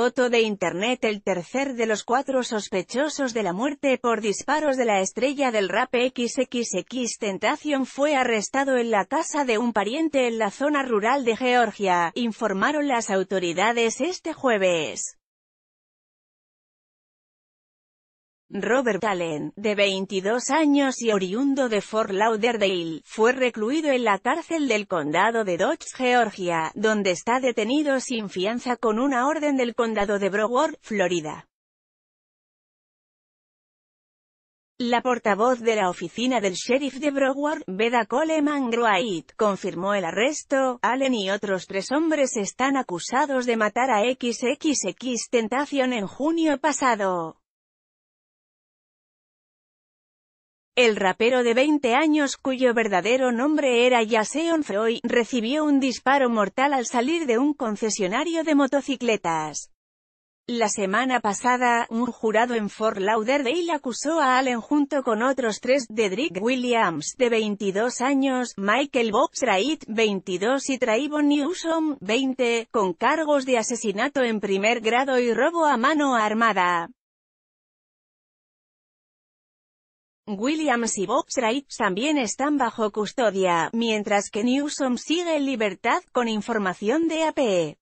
foto de internet el tercer de los cuatro sospechosos de la muerte por disparos de la estrella del rap XXX Tentación fue arrestado en la casa de un pariente en la zona rural de Georgia, informaron las autoridades este jueves. Robert Allen, de 22 años y oriundo de Fort Lauderdale, fue recluido en la cárcel del condado de Dodge, Georgia, donde está detenido sin fianza con una orden del condado de Broward, Florida. La portavoz de la oficina del sheriff de Broward, Beda Coleman Wright, confirmó el arresto. Allen y otros tres hombres están acusados de matar a XXX Tentación en junio pasado. El rapero de 20 años cuyo verdadero nombre era Yaseon Freud, recibió un disparo mortal al salir de un concesionario de motocicletas. La semana pasada, un jurado en Fort Lauderdale acusó a Allen junto con otros tres, Dedrick Williams, de 22 años, Michael Box, 22 y Trayvon Newsom, 20, con cargos de asesinato en primer grado y robo a mano armada. Williams y Bob también están bajo custodia, mientras que Newsom sigue en libertad, con información de AP. E.